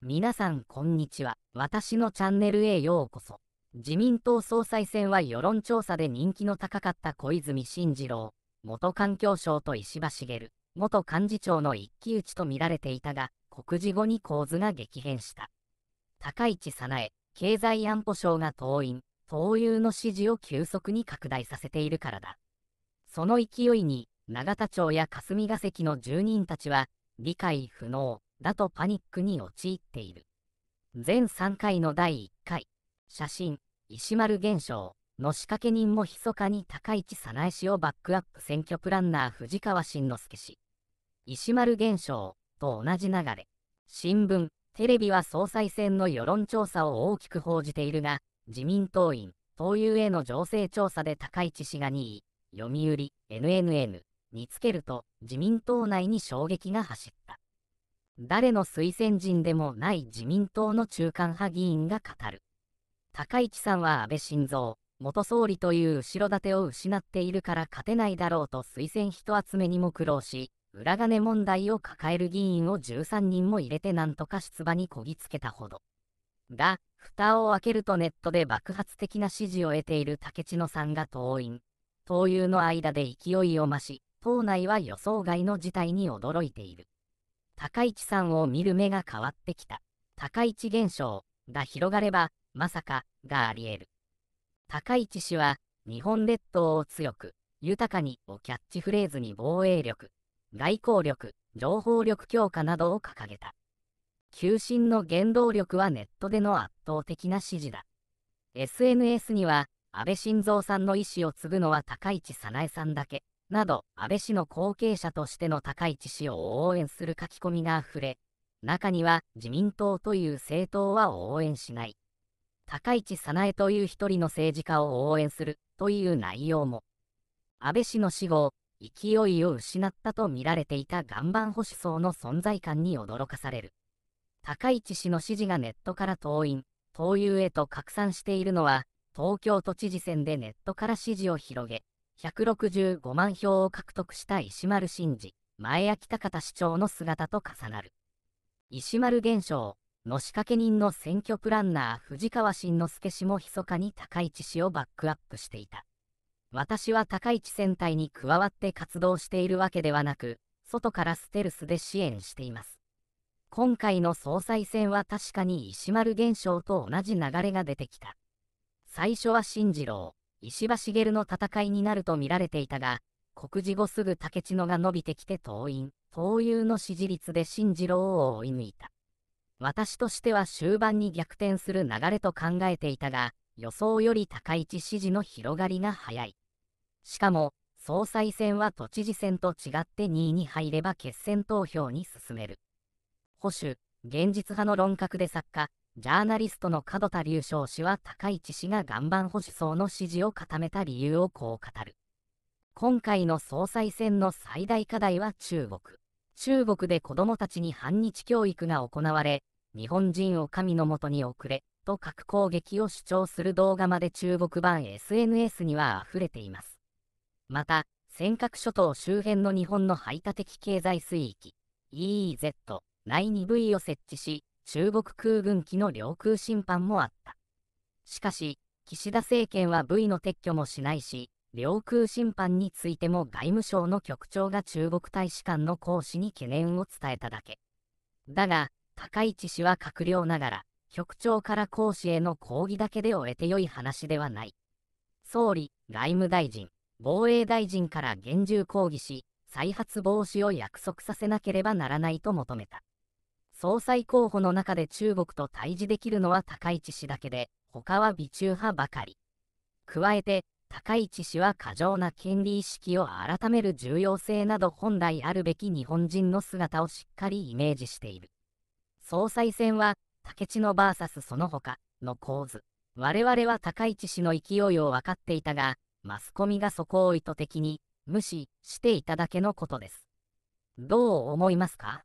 皆さんこんにちは。私のチャンネルへようこそ。自民党総裁選は世論調査で人気の高かった小泉進次郎、元環境省と石破茂、元幹事長の一騎打ちと見られていたが、告示後に構図が激変した。高市早苗、経済安保省が党員、党友の支持を急速に拡大させているからだ。その勢いに、永田町や霞が関の住人たちは、理解不能、だとパニックに陥っている。全3回の第1回、写真、石丸現象の仕掛け人も密かに高市早苗氏をバックアップ選挙プランナー藤川慎之介氏。石丸現象と同じ流れ、新聞、テレビは総裁選の世論調査を大きく報じているが、自民党員、党友への情勢調査で高市氏が2位、読売、NNN につけると自民党内に衝撃が走った。誰の推薦人でもない自民党の中間派議員が語る。高市さんは安倍晋三、元総理という後ろ盾を失っているから勝てないだろうと推薦人集めにも苦労し、裏金問題を抱える議員を13人も入れてなんとか出馬にこぎつけたほど。が、蓋を開けるとネットで爆発的な支持を得ている竹地野さんが党員。党友の間で勢いを増し、党内は予想外の事態に驚いている。高市さんを見る目が変わってきた。高市現象が広がれば、まさかがあり得る。高市氏は、日本列島を強く、豊かにをキャッチフレーズに防衛力、外交力、情報力強化などを掲げた。求心の原動力はネットでの圧倒的な支持だ。SNS には、安倍晋三さんの意思を継ぐのは高市早苗さんだけ。など安倍氏の後継者としての高市氏を応援する書き込みがあふれ中には自民党という政党は応援しない高市早苗という一人の政治家を応援するという内容も安倍氏の死後勢いを失ったと見られていた岩盤保守層の存在感に驚かされる高市氏の支持がネットから党員党友へと拡散しているのは東京都知事選でネットから支持を広げ165万票を獲得した石丸真二、前秋高田市長の姿と重なる。石丸現象の仕掛け人の選挙プランナー藤川慎之助氏も密かに高市氏をバックアップしていた。私は高市戦隊に加わって活動しているわけではなく、外からステルスで支援しています。今回の総裁選は確かに石丸現象と同じ流れが出てきた。最初は進次郎、石破茂の戦いになると見られていたが、告示後すぐ竹千野が伸びてきて党員、党友の支持率で新次郎を追い抜いた。私としては終盤に逆転する流れと考えていたが、予想より高市支持の広がりが早い。しかも、総裁選は都知事選と違って2位に入れば決選投票に進める。保守、現実派の論客で作家、ジャーナリストの門田隆翔氏は高市氏が岩盤保守層の支持を固めた理由をこう語る。今回の総裁選の最大課題は中国。中国で子供たちに反日教育が行われ、日本人を神のもとに送れ、と核攻撃を主張する動画まで中国版 SNS には溢れています。また、尖閣諸島周辺の日本の排他的経済水域、EEZ 内 2V を設置し、中国空軍機の領空侵犯もあった。しかし、岸田政権は部位の撤去もしないし、領空侵犯についても外務省の局長が中国大使館の行使に懸念を伝えただけ。だが、高市氏は閣僚ながら、局長から講師への抗議だけで終えて良い話ではない。総理、外務大臣、防衛大臣から厳重抗議し、再発防止を約束させなければならないと求めた。総裁候補の中で中国と対峙できるのは高市氏だけで、他は微中派ばかり。加えて、高市氏は過剰な権利意識を改める重要性など本来あるべき日本人の姿をしっかりイメージしている。総裁選は、竹地の VS その他の構図。我々は高市氏の勢いを分かっていたが、マスコミがそこを意図的に無視していただけのことです。どう思いますか